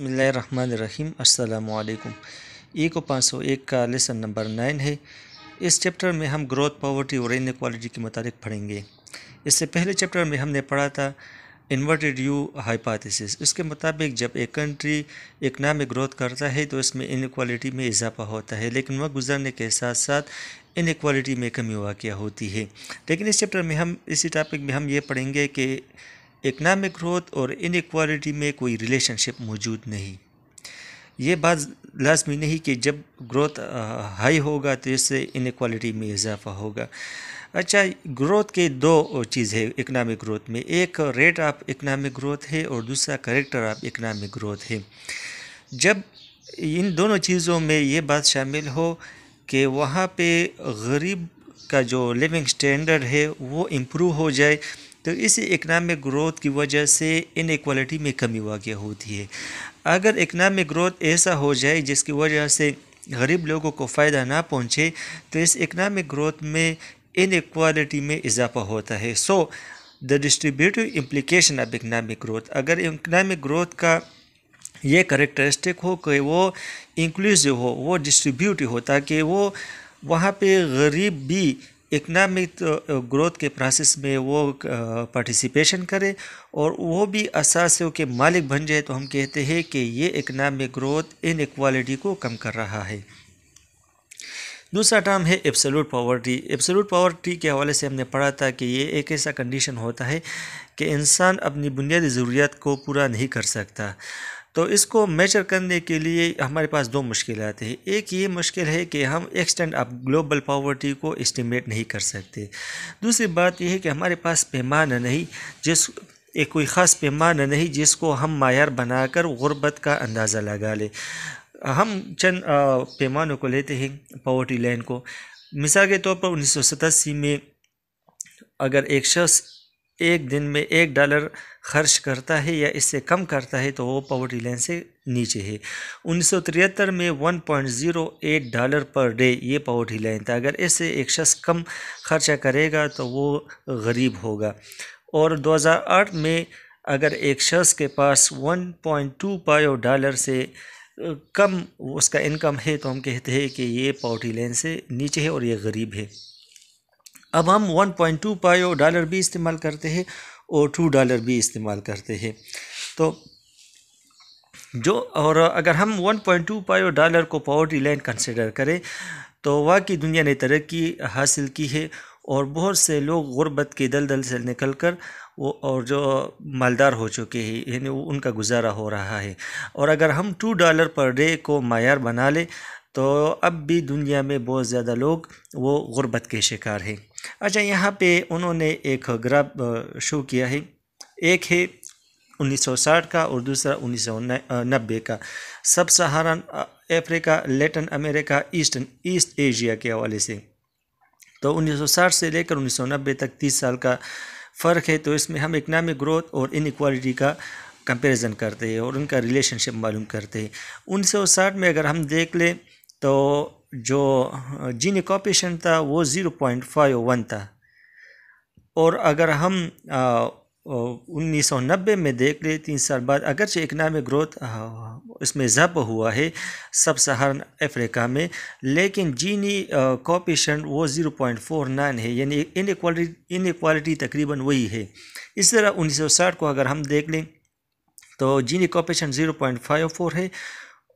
बसमीम अल्लाम एक पाँच सौ एक का लेसन नंबर नाइन है इस चैप्टर में हम ग्रोथ पावर्टी और इनक्वालिटी के मुताबिक पढ़ेंगे इससे पहले चैप्टर में हमने पढ़ा था इन्वर्टेड यू हाइपाथिस इसके मुताबिक जब एक कंट्री इकनॉमिक ग्रोथ करता है तो इसमें इनक्वालिटी में इजाफा होता है लेकिन वह गुजरने के साथ साथ इनक्वालिटी में कमी वाक़ होती है लेकिन इस चैप्टर में हम इसी टॉपिक में हम ये पढ़ेंगे कि इकनॉमिक ग्रोथ और इनक्वालिटी में कोई रिलेशनशिप मौजूद नहीं ये बात लाजमी नहीं कि जब ग्रोथ हाई होगा तो इससे इनक्वालिटी में इजाफा होगा अच्छा ग्रोथ के दो चीज़ है इकनॉमिक ग्रोथ में एक रेट ऑफ इकनॉमिक ग्रोथ है और दूसरा करेक्टर ऑफ इकनॉमिक ग्रोथ है जब इन दोनों चीज़ों में ये बात शामिल हो कि वहाँ पे गरीब का जो लिविंग स्टैंडर्ड है वो इम्प्रूव हो जाए तो इस इकनॉमिक ग्रोथ की वजह से इनक्वालिटी में कमी वाक़ होती है अगर इकनॉमिक ग्रोथ ऐसा हो जाए जिसकी वजह से गरीब लोगों को फ़ायदा ना पहुँचे तो इस इकनॉमिक ग्रोथ में इनक्वालिटी में इजाफा होता है so the distributive implication of economic growth अगर इकनॉमिक ग्रोथ का ये करेक्टरिस्टिक हो कि वो इंक्लूसिव हो वो डिस्ट्रीब्यूटिव हो ताकि वो वहाँ पे गरीब भी इकनॉमिक ग्रोथ के प्रोसेस में वो पार्टिसिपेशन करे और वो भी असासियों के मालिक बन जाए तो हम कहते हैं कि ये इकनॉमिक ग्रोथ इन इक्वालिटी को कम कर रहा है दूसरा टर्म है एब्सोलूट पावर्टी एब्सोलूट पावर्टी के हवाले से हमने पढ़ा था कि ये एक ऐसा कंडीशन होता है कि इंसान अपनी बुनियादी ज़रूरियात को पूरा नहीं कर सकता तो इसको मेजर करने के लिए हमारे पास दो मुश्किल आते हैं एक ये मुश्किल है कि हम एक्सटेंड ऑफ ग्लोबल पावर्टी को एस्टिमेट नहीं कर सकते दूसरी बात यह है कि हमारे पास पैमाना नहीं जिस एक कोई ख़ास पैमाना नहीं जिसको हम मायार बनाकर गुर्बत का अंदाज़ा लगा ले हम चंद पैमानों को लेते हैं पावर्टी लाइन को मिसाल के तौर पर उन्नीस में अगर एक शख्स एक दिन में एक डॉलर खर्च करता है या इससे कम करता है तो वो पॉवर्टी लाइन से नीचे है उन्नीस में 1.08 डॉलर पर डे ये पॉवर्टी लाइन था अगर इससे एक शख्स कम खर्चा करेगा तो वो गरीब होगा और 2008 में अगर एक शख्स के पास 1.2 पायो डॉलर से कम उसका इनकम है तो हम कहते हैं कि ये पॉवर्टी लाइन से नीचे है और ये गरीब है अब हम 1.2 पाई और डॉलर भी इस्तेमाल करते हैं और टू डॉलर भी इस्तेमाल करते हैं तो जो और अगर हम 1.2 पाई और डॉलर को पावर्टी लाइन कंसिडर करें तो वाकई दुनिया ने तरक्की हासिल की है और बहुत से लोग गुरबत के दलदल से निकल कर वो और जो मालदार हो चुके हैं यानी उनका गुजारा हो रहा है और अगर हम टू डॉलर पर डे को मैार बना लें तो अब भी दुनिया में बहुत ज़्यादा लोग वो ग़ुरबत के शिकार हैं अच्छा यहाँ पे उन्होंने एक ग्रब शो किया है एक है 1960 का और दूसरा उन्नीस नब्बे का sub Saharan Africa Latin America eastern east Asia के हवाले से तो 1960 से लेकर 1990 तक 30 साल का फ़र्क है तो इसमें हम इकनॉमिक ग्रोथ और इनक्वालिटी का कंपैरिजन करते हैं और उनका रिलेशनशिप मालूम करते हैं उनसे में अगर हम देख लें तो जो जीनी कॉपेशन था वो ज़ीरो पॉइंट फाइव वन था और अगर हम उन्नीस सौ नब्बे में देख ले तीन साल बाद अगरचे इकनॉमिक ग्रोथ इसमें ज़ब हुआ है सब सहारन अफ्रीका में लेकिन जीनी कॉपेशन वो ज़ीरो पॉइंट फोर नाइन है यानी इनक्वालिटी इनक्वालिटी तकरीबन वही है इस तरह उन्नीस सौ साठ को अगर हम देख लें तो Gini coefficient zero point five four है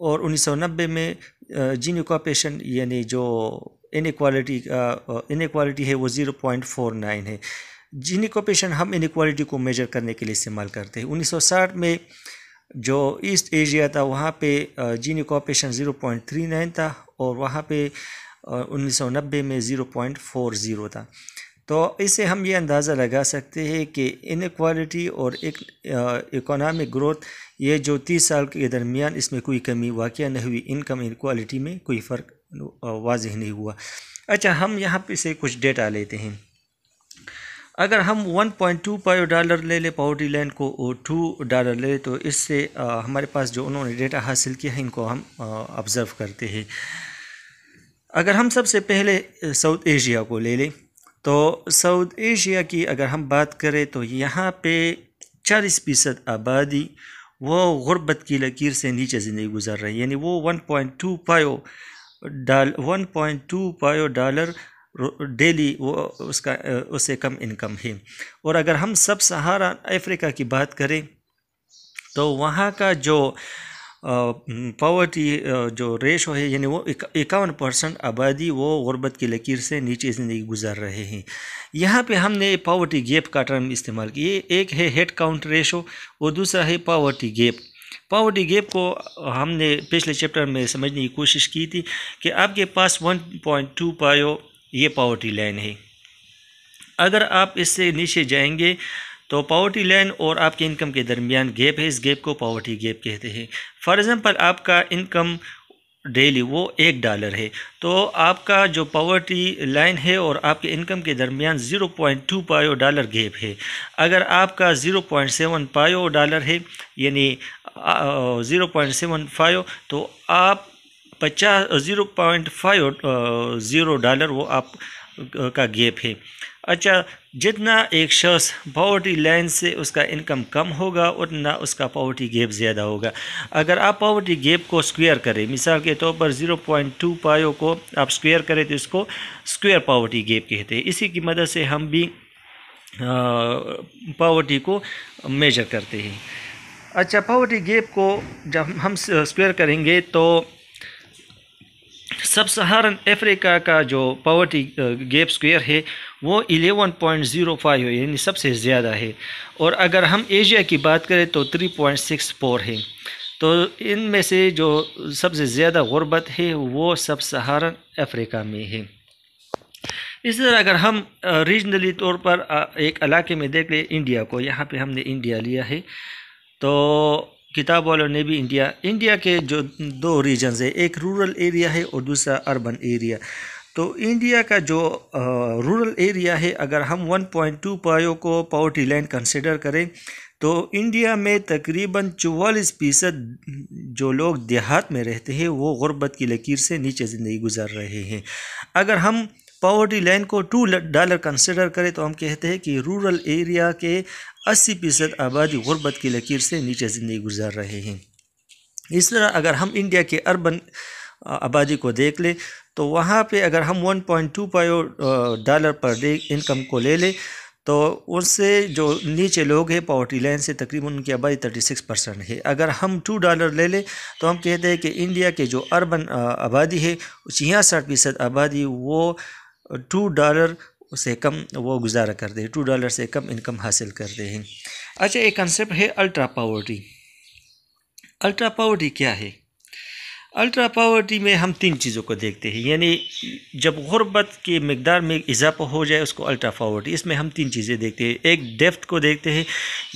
और 1990 में जीनी कॉपेशन यानी जो इनक्वालिटी का इनक्वालिटी है वो ज़ीरो पॉइंट फोर नाइन है जीनी कॉपेशन हम इनक्वालिटी को मेजर करने के लिए इस्तेमाल करते हैं 1960 में जो ईस्ट एशिया था वहाँ पे Gini coefficient zero point three nine था और वहाँ पे 1990 में ज़ीरो पॉइंट फोर ज़ीरो था तो इससे हम ये अंदाज़ा लगा सकते हैं कि इनक्वालिटी और एक इकोनॉमिक ग्रोथ ये जो तीस साल के दरमियान इसमें कोई कमी वाक़ नहीं हुई इनकम इनक्वालिटी में कोई फ़र्क वाज नहीं हुआ अच्छा हम यहाँ पे से कुछ डेटा लेते हैं अगर हम 1.2 पॉइंट डॉलर ले लें पावर्टी लैंड को और टू डॉलर ले तो इससे हमारे पास जो उन्होंने डेटा हासिल किया है इनको हम ऑब्ज़र्व करते हैं अगर हम सबसे पहले साउथ एशिया को ले लें तो साउथ एशिया की अगर हम बात करें तो यहाँ पे चालीस फीसद आबादी वो गुर्बत की लकीर से नीचे ज़िंदगी गुजार रही है यानी वो one point two five dollar one point two five dollar daily वो उसका उससे कम इनकम है और अगर हम सब सहारा अफ्रीका की बात करें तो वहाँ का जो पावर्टी जो रेशो है यानी वो इक्यावन परसेंट आबादी वो गुरबत की लकीर से नीचे ज़िंदगी गुजार रहे हैं यहाँ पे हमने पावर्टी गैप का टर्म इस्तेमाल किए एक है हेड काउंट रेशो और दूसरा है पावर्टी गैप पावर्टी गैप को हमने पिछले चैप्टर में समझने की कोशिश की थी कि आपके पास टू पायो ये पावर्टी लाइन है अगर आप इससे नीचे जाएंगे तो पावर्टी लाइन और आपके इनकम के दरमियान गैप है इस गैप को पावर्टी गैप कहते हैं फॉर एग्ज़ाम्पल आपका इनकम डेली वो एक डॉलर है तो आपका जो पावर्टी लाइन है और आपके इनकम के दरमियान zero point two five dollar gap है अगर आपका zero point seven five dollar है यानी ज़ीरो पॉइंट सेवन फाइव तो आप पचास zero point five zero dollar वो आप का गैप है अच्छा जितना एक शख्स पावर्टी लाइन से उसका इनकम कम होगा उतना उसका पावर्टी गेप ज़्यादा होगा अगर आप पावर्टी गेप को स्क्वायर करें मिसाल के तौर पर 0.2 पायो को आप स्क्वायर करें तो इसको स्क्वायर पावर्टी गेप कहते हैं इसी की मदद से हम भी पावर्टी को मेजर करते हैं अच्छा पावर्टी गेप को जब हम स्क्वायर करेंगे तो सब सहारन अफ्रीका का जो पावर्टी गेप स्क्वायर है वो पॉइंट जीरो फाइव है यानी सबसे ज़्यादा है और अगर हम एशिया की बात करें तो थ्री पॉइंट सिक्स फोर है तो इनमें से जो सबसे ज़्यादा गुरबत है वो सब सहारन अफ्रीका में है इस तरह अगर हम रीजनली तौर पर एक इलाके में देख लें इंडिया को यहाँ पे हमने इंडिया लिया है तो किताब वालों ने भी इंडिया इंडिया के जो दो रीजन्स है एक रूरल एरिया है और दूसरा अर्बन एरिया तो इंडिया का जो रूरल एरिया है अगर हम 1.2 पायो को पावर्टी लाइन कंसिडर करें तो इंडिया में तकरीबन चवालीस फीसद जो लोग देहात में रहते हैं वो गुर्बत की लकीर से नीचे ज़िंदगी गुजार रहे हैं अगर हम पावर्टी लाइन को टू डॉलर कंसिडर करें तो हम कहते हैं कि रूरल एरिया के 80 फीसद आबादी गुर्बत की लकीर से नीचे ज़िंदगी गुजार रहे हैं इस तरह अगर हम इंडिया के अर्बन आबादी को देख लें तो वहाँ पे अगर हम 1.2 point dollar per day income को ले लें तो उससे जो नीचे लोग हैं पॉवर्टी लाइन से तकरीबन उनकी आबादी 36 परसेंट है अगर हम टू डॉलर ले लें तो हम कहते हैं कि इंडिया के जो अर्बन आबादी है छियासठ फीसद आबादी वो टू डॉलर से कम वो गुजारा करते हैं टू डॉलर से कम इनकम हासिल करते हैं अच्छा एक कंसेप्ट है अल्ट्रा पावर्टी अल्ट्रा पावर्टी क्या है अल्ट्रा पावर्टी में हम तीन चीज़ों को देखते हैं यानी जब गुरबत की मकदार में इजाफा हो जाए उसको अल्ट्रा पावर्टी इसमें हम तीन चीज़ें देखते हैं एक डेफ्थ को देखते हैं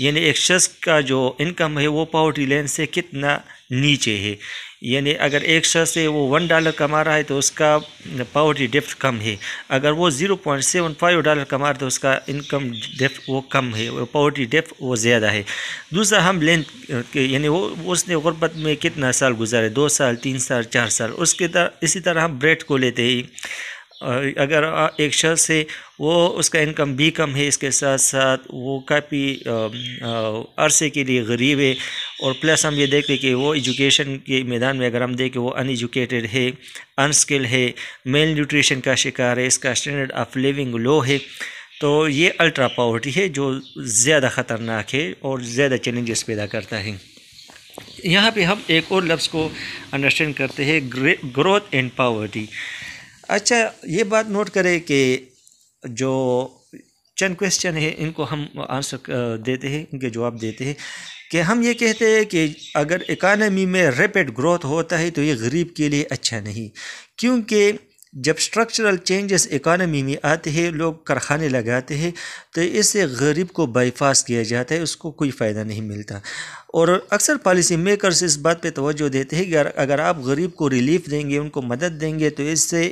यानी एक शख्स का जो इनकम है वो पावर्टी लाइन से कितना नीचे है यानी अगर एक शख्स से वो वन डॉलर कमा रहा है तो उसका पावर्टी डेप्थ कम है अगर वो zero point seven five dollar कमा रहा है तो उसका इनकम डेप्थ वो कम है पावर्टी डेप्थ वो ज़्यादा है दूसरा हम लेंथ यानी वो उसने गुर्बत में कितना साल गुजारे दो साल तीन साल चार साल उसके तरह इसी तरह हम ब्रेड को लेते हैं अगर एक शख्स से वो उसका इनकम भी कम है इसके साथ साथ वो काफ़ी अरसे के लिए गरीब है और प्लस हम ये देखते कि वो एजुकेशन के मैदान में अगर हम देखें वो अनएजुकेटेड है अनस्किल है मेल न्यूट्रिशन का शिकार है इसका स्टैंडर्ड ऑफ लिविंग लो है तो ये अल्ट्रा पावर्टी है जो ज़्यादा ख़तरनाक है और ज़्यादा चैलेंजेस पैदा करता है यहाँ पे हम एक और लफ्ज़ को अंडरस्टैंड करते हैं ग्रोथ एंड पावर्टी अच्छा ये बात नोट करें कि जो चंद क्वेश्चन है इनको हम आंसर देते हैं इनके जवाब देते हैं कि हम ये कहते हैं कि अगर इकानमी में रैपिड ग्रोथ होता है तो ये गरीब के लिए अच्छा नहीं क्योंकि जब स्ट्रक्चरल चेंजेस इकानमी में आते हैं लोग कारखाने लगाते हैं तो इससे गरीब को बाईपास किया जाता है उसको कोई फ़ायदा नहीं मिलता और अक्सर पॉलिसी मेकर्स इस बात पे तवज्जो देते हैं कि अगर आप गरीब को रिलीफ देंगे उनको मदद देंगे तो इससे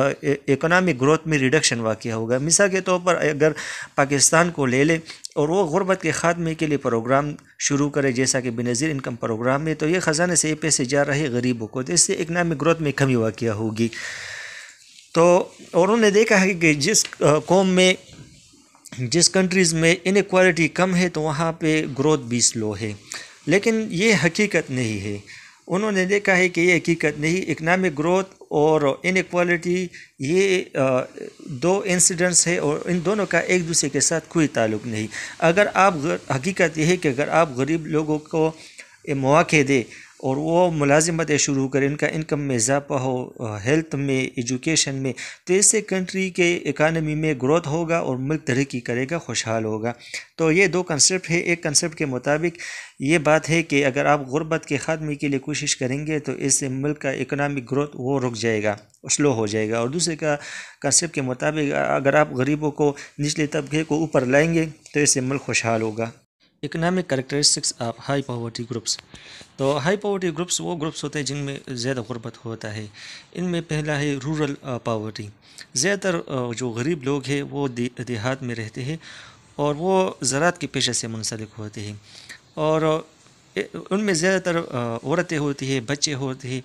इकोनॉमिक ग्रोथ में रिडक्शन वाक़ होगा मिसा के तौर पर अगर पाकिस्तान को ले ले और वो गुरबत के खात्मे के लिए प्रोग्राम शुरू करे जैसा कि बेनज़ीर इनकम प्रोग्राम में तो ये ख़जाने से ये पैसे जा रहे गरीबों को तो इससे इकनॉमिक ग्रोथ में कमी वाक़ होगी तो और उन्होंने देखा है कि जिस कौम में जिस कंट्रीज़ में इनक्वालिटी कम है तो वहाँ पर ग्रोथ भी स्लो है लेकिन ये हकीकत नहीं है उन्होंने देखा है कि ये हकीकत नहीं इकनॉमिक ग्रोथ और इनक्वालिटी ये दो इंसिडेंट्स है और इन दोनों का एक दूसरे के साथ कोई ताल्लुक नहीं अगर आप हकीकत यह है कि अगर आप गरीब लोगों को मौाक़े दें और वो मुलाजमतें शुरू करें इनका इनकम में इजाफा हो हेल्थ में एजुकेशन में तो इससे कंट्री के इकानमी में ग्रोथ होगा और मुल्क तरक्की करेगा खुशहाल होगा तो ये दो कंसेप्ट है एक कंसेप्ट के मुताबिक ये बात है कि अगर आप गुर्बत के ख़ात्मे के लिए कोशिश करेंगे तो इससे मुल्क का इकनॉमिक ग्रोथ वो रुक जाएगा स्लो हो जाएगा और दूसरे का कंसेप्ट के मुताबिक अगर आप गरीबों को निचले तबके को ऊपर लाएंगे तो इससे मुल्क खुशहाल होगा economic characteristics of high poverty groups तो हाई पावर्टी ग्रुप्स वो ग्रुप्स होते हैं जिनमें ज़्यादा गुर्बत होता है इनमें पहला है रूरल पावर्टी ज़्यादातर जो गरीब लोग हैं वो देहात में रहते हैं और वो ज़रात के पेशे से मुंसलिक होते हैं और उनमें ज़्यादातर औरतें होती हैं बच्चे होते हैं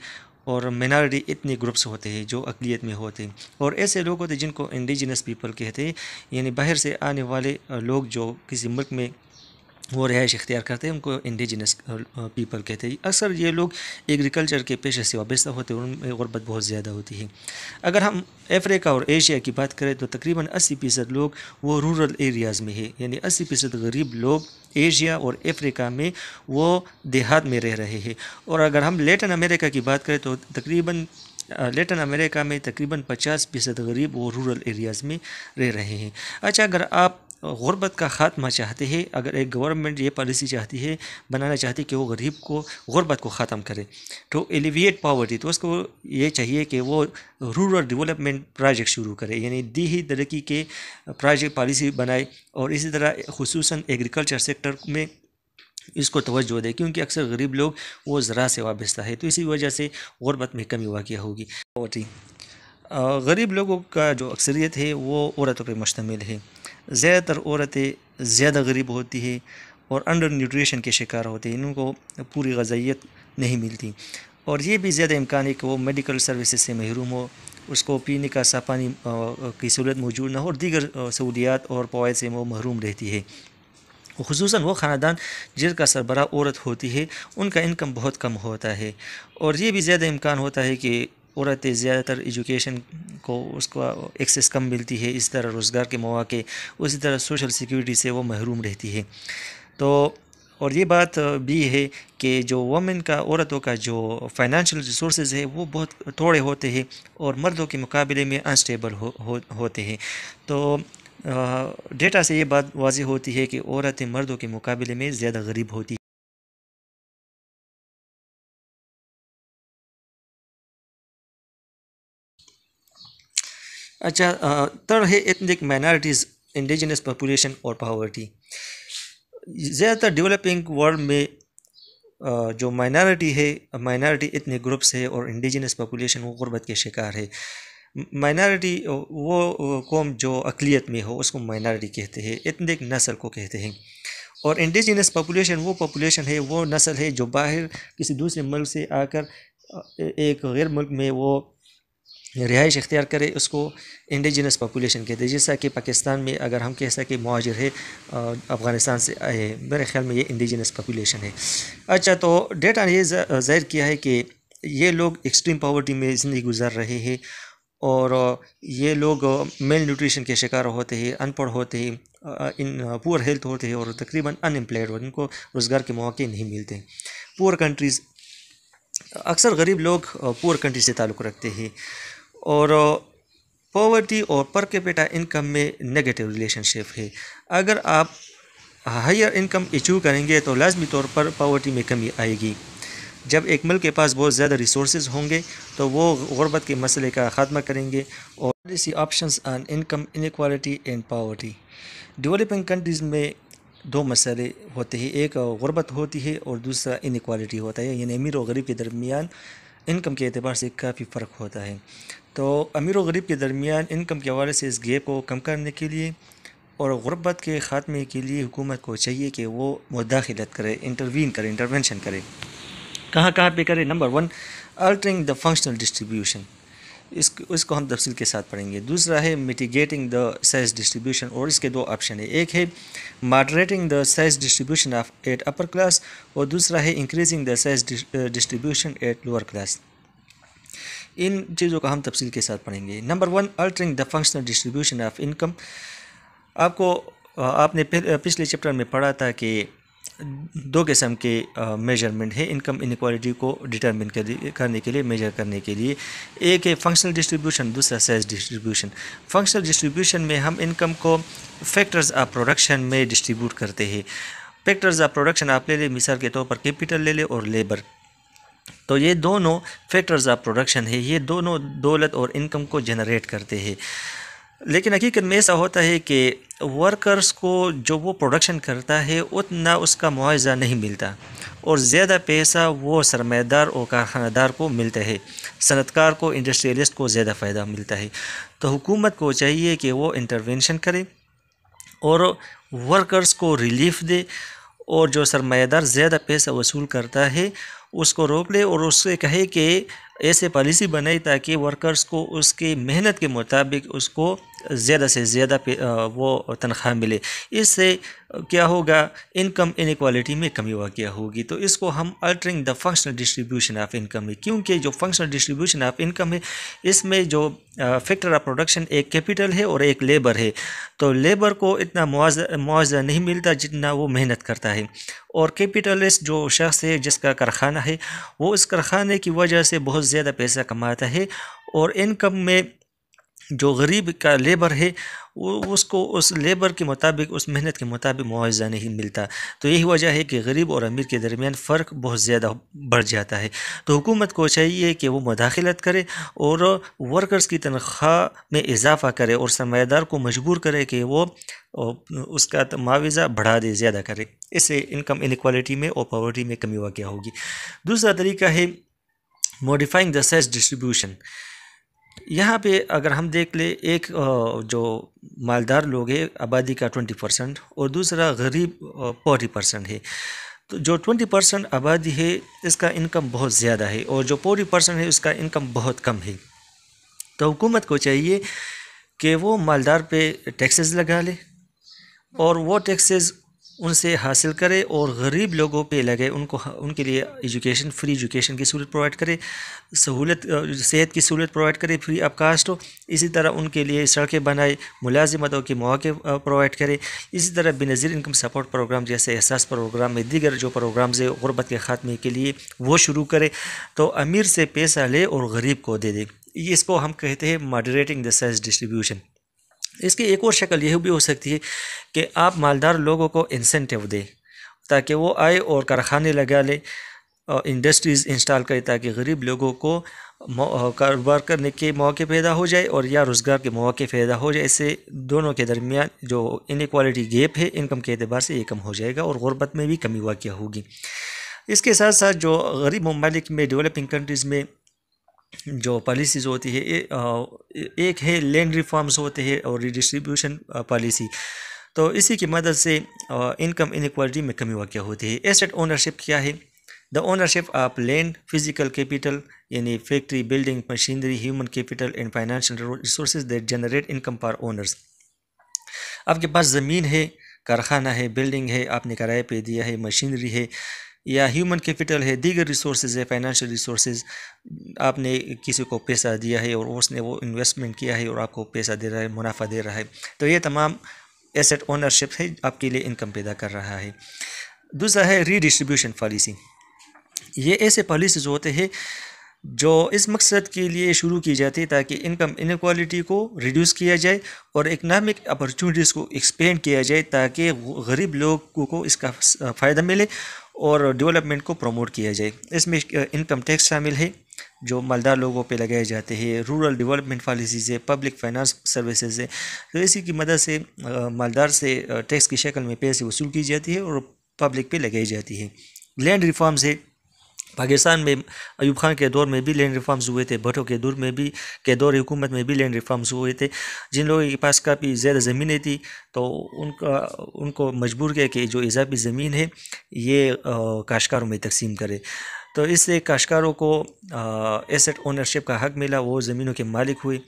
और मिनारिटी इतने ग्रुप्स होते हैं जो अकलीत में होते हैं और ऐसे लोग होते हैं जिनको इंडिजिनस पीपल कहते हैं यानी बाहर से आने वाले लोग जो किसी मुल्क में वो रहायश इख्तियार करते हैं उनको इंडिजिनस पीपल कहते हैं अक्सर ये लोग एग्रीकल्चर के पेशे से वाबस्ता होते हैं उनमें गुरबत बहुत ज़्यादा होती है अगर हम अफ्रीका और एशिया की बात करें तो तकरीबन 80 फ़ीसद लोग वो रूरल एरियाज़ में है यानी अस्सी फ़ीसद गरीब लोग एशिया और अफ्रीका में वो देहात में रह रहे हैं और अगर हम लेटिन अमेरिका की बात करें तो तकरीबन लेटिन अमेरिका में तकरीबन 50 फ़ीसद गरीब वो रूरल एरियाज़ में रह रहे हैं अच्छा अगर आप गुरबत का खात्मा चाहते हैं अगर एक गवर्नमेंट ये पॉलिसी चाहती है बनाना चाहती है कि वो गरीब को गुरबत को ख़त्म करे तो एलिविएट पावर्टी तो उसको ये चाहिए कि वो रूरल डेवलपमेंट प्रोजेक्ट शुरू करे यानी दी तरक्की के प्रोजेक्ट पॉलिसी बनाए और इसी तरह खसूस एग्रीकल्चर सेक्टर में इसको तोज्जो दे क्योंकि अक्सर गरीब लोग वो ज़रा से वाबस्ता है तो इसी वजह से गुरबत में कमी वाक़ होगी पावर्टी गरीब लोगों का जो अक्सरियत है वो औरतों पर मुश्तमिल है ज़्यादातर औरतें ज़्यादा गरीब होती है और अंडर न्यूट्रिशन के शिकार होते हैं इनको पूरी गजाइत नहीं मिलती और ये भी ज़्यादा इम्कान है कि वो मेडिकल सर्विसेज से महरूम हो उसको पीने का साफ पानी की सहूलत मौजूद ना हो और दीगर सहूलियात और पवाद से वो महरूम रहती है खसूस वो ख़ानदान जिसका सरबरा औरत होती है उनका इनकम बहुत कम होता है और ये भी ज़्यादा इम्कान होता है कि औरतें ज़्यादातर एजुकेशन को उसको एक्सेस कम मिलती है इस तरह रोज़गार के मौाक़े उसी तरह सोशल सिक्योरिटी से वो महरूम रहती है तो और ये बात भी है कि जो वमेन का औरतों का जो फाइनेंशियल रिसोर्स है वो बहुत थोड़े होते हैं और मर्दों के मुकाबले में अनस्टेबल हो, हो होते हैं तो डेटा से ये बात वाजी होती है कि औरतें मर्दों के मुकाबले में ज़्यादा गरीब होती अच्छा तर है एथनिक माइनॉरिटीज़ इंडिजिनस पॉपुलेशन और पावर्टी ज़्यादातर डेवलपिंग वर्ल्ड में जो माइनॉरिटी है माइनॉरिटी इतने ग्रुप्स है और इंडिजिनस पॉपुलेशन वो गुर्बत के शिकार है माइनॉरिटी वो कौम जो अकलीत में हो उसको माइनॉरिटी कहते हैं इतने नस्ल को कहते हैं और इंडिजिनस पॉपुलेशन वो पॉपुलेशन है वो नस्ल है जो बाहर किसी दूसरे मुल्क से आकर एक गैर मुल्क में वो रिहाइश इख्तियार करे उसको इंडिजिनस पॉपुलेशन कहते हैं जैसा कि पाकिस्तान में अगर हम कह सकें मुहाजिर है अफ़गानिस्तान से आए हैं मेरे ख्याल में ये इंडिजिनस पॉपुलेशन है अच्छा तो डेटा ने यह ज़ाहिर किया है कि ये लोग एक्सट्रीम पावर्टी में ज़िंदगी गुजार रहे हैं और ये लोग मेल न्यूट्रिशन के शिकार होते हैं अनपढ़ होते हैं इन पुअर हेल्थ होते हैं और तकरीबन अनएम्प्लॉयड होते इनको रोज़गार के मौके नहीं मिलते पुअर कंट्रीज़ अक्सर गरीब लोग पुअर कंट्री से ताल्लुक़ रखते हैं और पॉवर्टी और पर कैपिटा इनकम में नेगेटिव रिलेशनशिप है अगर आप हायर इनकम अचीव करेंगे तो लाजमी तौर पर पॉवर्टी में कमी आएगी जब एक मुल्क के पास बहुत ज़्यादा रिसोर्स होंगे तो वो गुरबत के मसले का खात्मा करेंगे और policy option on income inequality and poverty developing countries में दो मसले होते हैं एक गुरबत होती है और दूसरा इनक्वालिटी होता है यानी अमीर और गरीब के दरमियान इनकम के अतबार से काफ़ी फ़र्क होता है तो अमीर और गरीब के दरमियान इनकम के हवाले से इस गेप को कम करने के लिए और गुरबत के ख़ात्मे के लिए हुकूमत को चाहिए कि वो मुदाखलत करे इंटरवीन करे इंटरवेंशन करे कहाँ कहाँ पे करे number one altering the functional distribution इस इसको हम तफसील के साथ पढ़ेंगे दूसरा है मिटिगेटिंग द साइज डिस्ट्रीब्यूशन और इसके दो ऑप्शन है एक है moderating the size distribution of at upper class और दूसरा है increasing the size distribution at lower class इन चीज़ों का हम तफसील के साथ पढ़ेंगे number one altering the functional distribution of income आपको आपने पिछले चैप्टर में पढ़ा था कि दो किस्म के मेजरमेंट है इनकम इनक्वालिटी को डिटरमिन करने के लिए मेजर करने के लिए एक है फंक्शनल डिस्ट्रीब्यूशन दूसरा सेल्स डिस्ट्रीब्यूशन फंक्शनल डिस्ट्रीब्यूशन में हम इनकम को फैक्टर्स ऑफ प्रोडक्शन में डिस्ट्रीब्यूट करते हैं फैक्टर्स ऑफ प्रोडक्शन आप ले लें मिसाल के तौर पर कैपिटल ले लें और लेबर तो ये दोनों फैक्टर्स ऑफ प्रोडक्शन है ये दोनों दौलत और इनकम को जनरेट करते हैं लेकिन हकीकत में ऐसा होता है कि वर्कर्स को जो वो प्रोडक्शन करता है उतना उसका मुआवजा नहीं मिलता और ज़्यादा पैसा वो सरमादार और कारखानादार को मिलता है सनतकार को इंडस्ट्रियलिस्ट को ज़्यादा फ़ायदा मिलता है तो हुकूमत को चाहिए कि वो इंटरवेंशन करे और वर्कर्स को रिलीफ दे और जो सरमादार ज़्यादा पैसा वसूल करता है उसको रोक ले और उससे कहे कि ऐसे पॉलिसी बनाए ताकि वर्कर्स को उसकी मेहनत के मुताबिक उसको ज़्यादा से ज़्यादा वो तनख्वाह मिले इससे क्या होगा इनकम इनक्वालिटी में कमी वाक़ होगी तो इसको हम altering the functional distribution of income है क्योंकि जो फंक्शनल डिस्ट्रीब्यूशन ऑफ इनकम है इसमें जो फैक्टर ऑफ प्रोडक्शन एक कैपिटल है और एक लेबर है तो लेबर को इतना मुआवजा नहीं मिलता जितना वो मेहनत करता है और कैपिटलिस्ट जो शख्स है जिसका कारखाना है वो उस कारखाने की वजह से बहुत ज़्यादा पैसा कमाता है और इनकम में जो गरीब का लेबर है वो उसको उस लेबर के मुताबिक उस मेहनत के मुताबिक मुआवजा नहीं मिलता तो यही वजह है कि गरीब और अमीर के दरमियान फ़र्क बहुत ज़्यादा बढ़ जाता है तो हुकूमत को चाहिए कि वो मदाखलत करे और वर्कर्स की तनख्वाह में इजाफा करे और सरमादार को मजबूर करे कि वो उसका मुआवजा बढ़ा दे ज़्यादा करे इससे इनकम इनक्वालिटी में और पॉवर्टी में कमी वाक़ होगी दूसरा तरीका है मॉडिफाइंग द सेस डिस्ट्रीब्यूशन यहाँ पे अगर हम देख ले एक जो मालदार लोग है आबादी का ट्वेंटी परसेंट और दूसरा गरीब फोर्टी परसेंट है तो जो ट्वेंटी परसेंट आबादी है इसका इनकम बहुत ज़्यादा है और जो फोर्टी परसेंट है उसका इनकम बहुत कम है तो हुकूमत को चाहिए कि वो मालदार पे टैक्सेस लगा ले और वो टैक्सेस उनसे हासिल करे और गरीब लोगों पे लगे उनको उनके लिए एजुकेशन फ्री एजुकेशन की सहूलत प्रोवाइड करे सहूलत सेहत की सहूलत प्रोवाइड करे फ्री ऑफ कास्ट हो तो इसी तरह उनके लिए सड़कें बनाए मुलाजमतों के मौके प्रोवाइड करे इसी तरह बेनज़ीर इनकम सपोर्ट प्रोग्राम जैसे एहसास प्रोग्राम में दीगर जो प्रोग्राम्स है गुरबत के ख़ात्मे के लिए वो शुरू करे तो अमीर से पैसा ले और गरीब को दे दे इसको हम कहते हैं मॉडरेटिंग द साइज डिस्ट्रीब्यूशन इसकी एक और शक्ल यह भी हो सकती है कि आप मालदार लोगों को इंसेंटिव दें ताकि वो आए और कारखाने लगा ले इंडस्ट्रीज़ इंस्टॉल करें ताकि गरीब लोगों को कारोबार करने के मौके पैदा हो जाए और या रोज़गार के मौके पैदा हो जाए इससे दोनों के दरमियान जो इनक्वालिटी गैप है इनकम के अतबार से ये कम हो जाएगा और ग़ुरबत में भी कमी वाक़ होगी इसके साथ साथ जो गरीब ममालिक में डेवलपिंग कंट्रीज़ में जो पॉलिसीज़ होती है ए, एक है लैंड रिफॉर्म्स होते हैं और रिडिस्ट्रीब्यूशन पॉलिसी तो इसी की मदद से इनकम इनक्वालिटी में कमी वाक़ होती है एसेट ओनरशिप क्या है the ownership of land physical capital यानी factory building machinery human capital and financial resource that generate income for owners आपके पास ज़मीन है कारखाना है बिल्डिंग है आपने किराए पे दिया है मशीनरी है या ह्यूमन कैपिटल है दीगर रिसोर्सेज है फाइनेंशियल रिसोर्सेज आपने किसी को पैसा दिया है और उसने वो इन्वेस्टमेंट किया है और आपको पैसा दे रहा है मुनाफा दे रहा है तो ये तमाम एसेट ओनरशिप है आपके लिए इनकम पैदा कर रहा है दूसरा है रीडिस्ट्रीब्यूशन पॉलिसी ये ऐसे पॉलिसीज होते हैं जो इस मकसद के लिए शुरू की जाती है ताकि इनकम इनक्वालिटी को रिड्यूस किया जाए और इकनॉमिक अपॉर्चुनिटीज़ को एक्सपेंड किया जाए ताकि गरीब लोगों को इसका फ़ायदा मिले और डेवलपमेंट को प्रमोट किया जाए इसमें इनकम टैक्स शामिल है जो मालदार लोगों पे लगाए जाते हैं रूरल डेवलपमेंट पॉलिसीज़ है पब्लिक फाइनेंस सर्विसेज है तो इसी की मदद से मालदार से टैक्स की शक्ल में पैसे वसूल की जाती है और पब्लिक पे लगाई जाती है लैंड रिफॉर्म्स है पाकिस्तान में अयूब खान के दौर में भी लैंड रिफॉर्म्स हुए थे भटो के दौर में भी के दौर हुकूमत में भी लैंड रिफॉर्म्स हुए थे जिन लोगों के पास काफ़ी ज़्यादा ज़मीनें थी तो उनका उनको मजबूर किया कि जो इजाफी ज़मीन है ये काशकारों में तकसीम करें तो इससे काशकारों को एसेट ओनरशिप का हक मिला वो ज़मीनों के मालिक हुए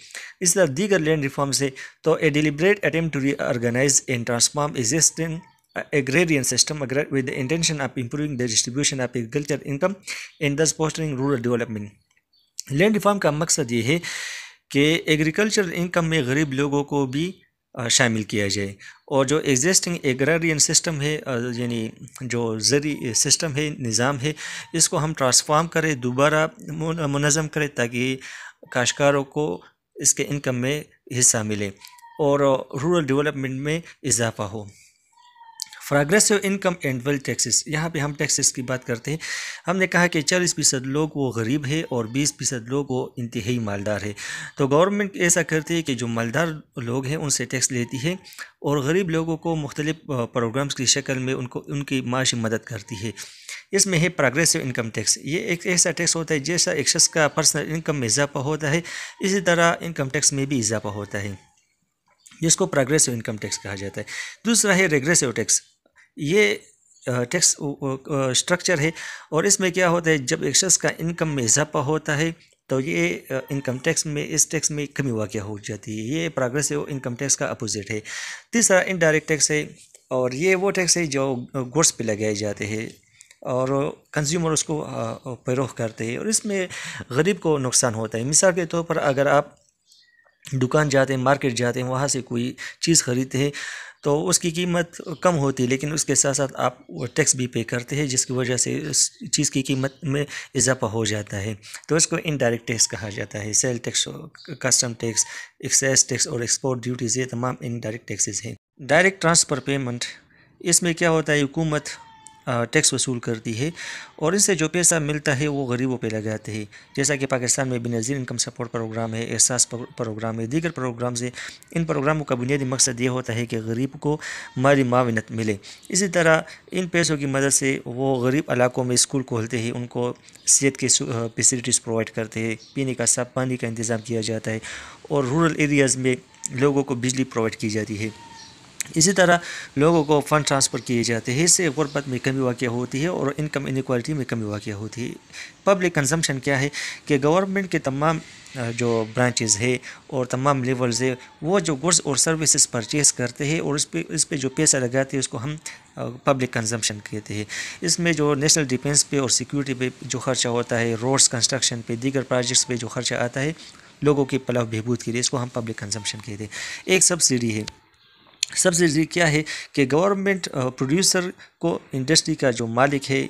इस तरह दीगर लैंड रिफॉर्म से तो a deliberate attempt to reorganise and transform existing agrarian system with the intention of improving the distribution of agricultural income and thus fostering rural development land reform का मकसद ये है कि एग्रीकल्चर इनकम में गरीब लोगों को भी शामिल किया जाए और जो एग्जिस्टिंग एग्रारियन सिस्टम है यानी जो ज़री सिस्टम है निज़ाम है इसको हम ट्रांसफार्म करें दोबारा मुनज़म करें ताकि काशकारों को इसके इनकम में हिस्सा मिले और रूरल डेवलपमेंट में इजाफा हो progressive income and wealth taxes यहाँ पे हम टैक्सेस की बात करते हैं हमने कहा कि चालीस फीसद लोग वो गरीब है और बीस फीसद लोग वो इंतहाई मालदार है तो गवर्नमेंट ऐसा करती है कि जो मालदार लोग हैं उनसे टैक्स लेती है और गरीब लोगों को मुख्तलिफ प्रोग्राम्स की शक्ल में उनको उनकी माशी मदद करती है इसमें है प्रोग्रेसिव इनकम टैक्स ये एक ऐसा टैक्स होता है जैसा एक शख्स का पर्सनल इनकम में इजाफा होता है इसी तरह इनकम टैक्स में भी इजाफा होता है जिसको प्रोग्रेसिव इनकम टैक्स कहा जाता है दूसरा है रेग्रेसिव टैक्स ये टैक्स स्ट्रक्चर है और इसमें क्या होता है जब एक शख्स का इनकम में इजाफा होता है तो ये इनकम टैक्स में इस टैक्स में कमी वाक़ हो जाती है ये प्रोग्रेसिव इनकम टैक्स का अपोजिट है तीसरा इनडायरेक्ट टैक्स है और ये वो टैक्स है जो गुड्स पे लगाए जाते हैं और कंज्यूमर उसको पैरोह करते हैं और इसमें गरीब को नुकसान होता है मिसाल के तौर पर अगर आप दुकान जाते हैं मार्केट जाते हैं वहाँ से कोई चीज़ ख़रीदते हैं तो उसकी कीमत कम होती है लेकिन उसके साथ साथ आप टैक्स भी पे करते हैं जिसकी वजह से उस चीज़ की कीमत में इजाफा हो जाता है तो इसको इनडायरेक्ट टैक्स कहा जाता है sale tax custom tax excise tax और एक्सपोर्ट ड्यूटीज़ ये तमाम इनडायरेक्ट टैक्सेज हैं डायरेक्ट ट्रांसफ़र पेमेंट इसमें क्या होता है हुकूमत टैक्स वसूल करती है और इससे जो पैसा मिलता है वो गरीबों पे लगाते हैं जैसा कि पाकिस्तान में बेनज़ीर इनकम सपोर्ट प्रोग्राम है एहसास प्रोग्राम है दीगर प्रोग्राम्स है इन प्रोग्रामों का बुनियादी मकसद ये होता है कि गरीब को माली मावनत मिले इसी तरह इन पैसों की मदद से वो गरीब इलाकों में स्कूल खोलते हैं उनको सेहत की फैसिलिटीज़ प्रोवाइड करते हैं पीने का साफ पानी का इंतज़ाम किया जाता है और रूरल एरियाज़ में लोगों को बिजली प्रोवाइड की जाती है इसी तरह लोगों को फ़ंड ट्रांसफ़र किए जाते हैं इससे गुरबत में कमी वाक़ होती है और इनकम इनक्वालिटी में कमी वाक़ होती है पब्लिक कंजम्पशन क्या है कि गवर्नमेंट के तमाम जो ब्रांचेस है और तमाम लेवल्स है वो जो गुड्स और सर्विसेज परचेज़ करते हैं और इस पे इस पे जो पैसा लगाते हैं उसको हम पब्लिक कंजम्पशन कहते हैं इसमें जो नेशनल डिफेंस पे और सिक्योरिटी पे जो खर्चा होता है रोड्स कंस्ट्रक्शन पे दीगर प्रोजेक्ट्स पे जो खर्चा आता है लोगों की पलव बहबूद के लिए इसको हम पब्लिक कंजम्पशन कहते हैं एक सब्सिडी है सब्सिडी क्या है कि गवर्नमेंट प्रोड्यूसर को इंडस्ट्री का जो मालिक है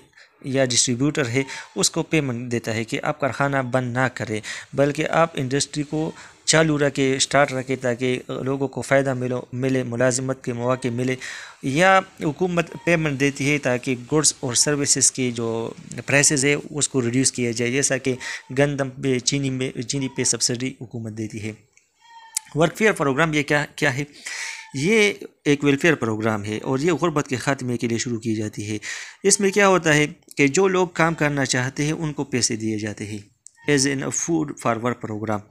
या डिस्ट्रीब्यूटर है उसको पेमेंट देता है कि आप कारखाना बंद ना करें बल्कि आप इंडस्ट्री को चालू रखें स्टार्ट रखें ताकि लोगों को फ़ायदा मिलो मिले मुलाजमत के मौके मिले या हुकूमत पेमेंट देती है ताकि गुड्स और सर्विसेज की जो प्राइसेस है उसको रिड्यूस किया जाए जैसा कि गंदम पे चीनी में चीनी पे सब्सिडी हुकूमत देती है वर्कफेयर प्रोग्राम ये क्या क्या है ये एक वेलफेयर प्रोग्राम है और ये गुर्बत के ख़ात्मे के लिए शुरू की जाती है इसमें क्या होता है कि जो लोग काम करना चाहते हैं उनको पैसे दिए जाते हैं as in food for work programme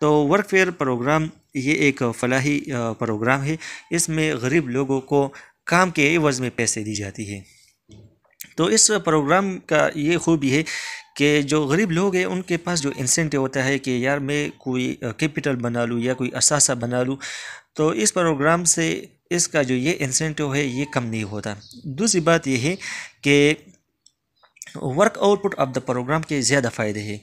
तो वर्क फेयर प्रोग्राम ये एक फलाही प्रोग्राम है इसमें गरीब लोगों को काम के एवज़ में पैसे दी जाती है तो इस प्रोग्राम का ये खूबी है कि जो गरीब लोग हैं उनके पास जो इंसेंटिव होता है कि यार मैं कोई कैपिटल बना लूँ या कोई असासा बना लूँ तो इस प्रोग्राम से इसका जो ये इंसेंटिव है ये कम नहीं होता दूसरी बात यह है कि work output of the programme के ज़्यादा फ़ायदे हैं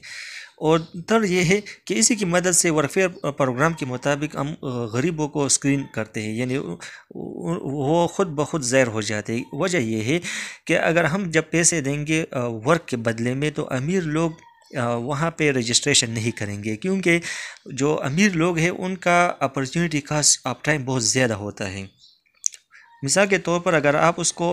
और थर्ड ये है कि इसी की मदद से वर्कफेयर प्रोग्राम के मुताबिक हम गरीबों को स्क्रीन करते हैं यानी वो खुद ब खुद जैर हो जाते हैं वजह यह है कि अगर हम जब पैसे देंगे वर्क के बदले में तो अमीर लोग वहाँ पे रजिस्ट्रेशन नहीं करेंगे क्योंकि जो अमीर लोग हैं उनका अपॉर्चुनिटी का आप टाइम बहुत ज़्यादा होता है मिसाल के तौर पर अगर आप उसको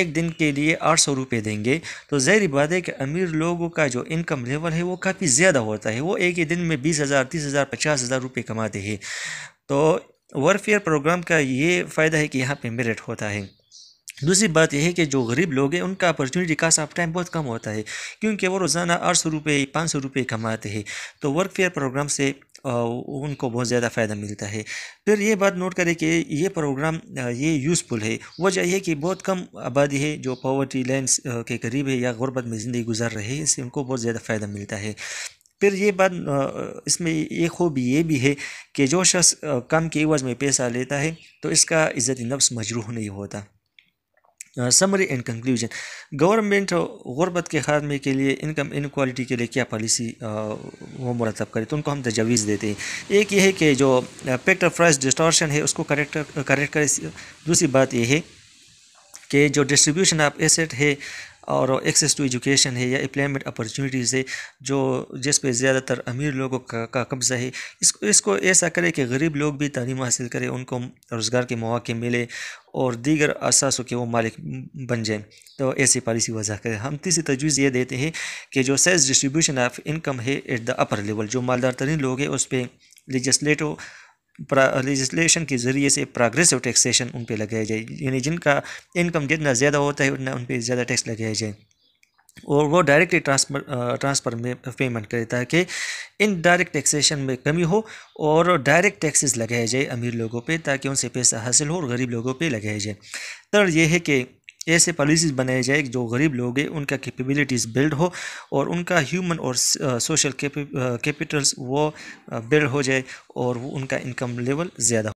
एक दिन के लिए आठ सौ रुपये देंगे तो जहरी बात है कि अमीर लोगों का जो इनकम लेवल है वो काफ़ी ज़्यादा होता है वो एक ही दिन में बीस हज़ार तीस हज़ार पचास हज़ार रुपये कमाते हैं तो वर्फेयर प्रोग्राम का ये फ़ायदा है कि यहाँ पे मेरिट होता है दूसरी बात यह है कि जो गरीब लोग हैं उनका अपॉर्चुनिटी कास्ट ऑफ टाइम बहुत कम होता है क्योंकि वो रोज़ाना आठ सौ रुपये पाँच सौ रुपये कमाते हैं तो वर्क फेयर प्रोग्राम से उनको बहुत ज़्यादा फ़ायदा मिलता है फिर ये बात नोट करें कि ये प्रोग्राम ये यूज़फुल है वजह यह कि बहुत कम आबादी है जो पॉवर्टी लैंड के करीब है या गुरबत में ज़िंदगी गुजार रहे हैं इससे उनको बहुत ज़्यादा फ़ायदा मिलता है फिर ये बात इसमें ये खूबी ये भी है कि जो शख्स कम के एवज में पैसा लेता है तो इसका इज़्ज़त नफ्स मजरूह नहीं होता समरी एंड कंक्लूजन गवर्नमेंट गुरबत के खात्मे के लिए इनकम इनक्वालिटी के लिए क्या पॉलिसी uh, वो मुरतब करे तो उनको हम तजावीज़ देते हैं एक ये है कि जो पेक्टर प्राइस डिस्टॉर्शन है उसको करेक्ट करेक्ट uh, करें दूसरी बात यह है कि जो डिस्ट्रीब्यूशन ऑफ एसेट है और एक्सेस टू एजुकेशन है या एम्प्लॉयमेंट अपॉर्चुनिटीज़ है जो जिस पे ज़्यादातर अमीर लोगों का, का कब्ज़ा है इसको इसको ऐसा करें कि गरीब लोग भी तालीम हासिल करें उनको रोज़गार के मौके मिले और दीगर असासों के वो मालिक बन जाएँ तो ऐसी पॉलिसी वजह करें हम तीसरी तजवीज़ ये देते हैं कि जो सेल्स डिस्ट्रीब्यूशन ऑफ इनकम है एट द अपर लेवल जो मालदार तरीन लोग हैं उस पर लेजस्लेटो लेजिस्लेशन के ज़रिए से प्रोग्रेसिव टैक्सेशन उन पर लगाया जाए यानी जिनका इनकम जितना ज़्यादा होता है उतना उन पर ज़्यादा टैक्स लगाया जाए और वो डायरेक्टली ट्रांसफर ट्रांसफ़र में पेमेंट करे ताकि इन डायरेक्ट टैक्सेशन में कमी हो और डायरेक्ट टैक्सेस लगाए जाए अमीर लोगों पे ताकि उनसे पैसा हासिल हो और गरीब लोगों पे लगाया जाए तर ये है कि ऐसे पॉलिसीज़ बनाई जाए जो गरीब लोग हैं उनका कैपेबिलिटीज़ बिल्ड हो और उनका ह्यूमन और सोशल कैपिटल्स वो बिल्ड हो जाए और उनका इनकम लेवल ज़्यादा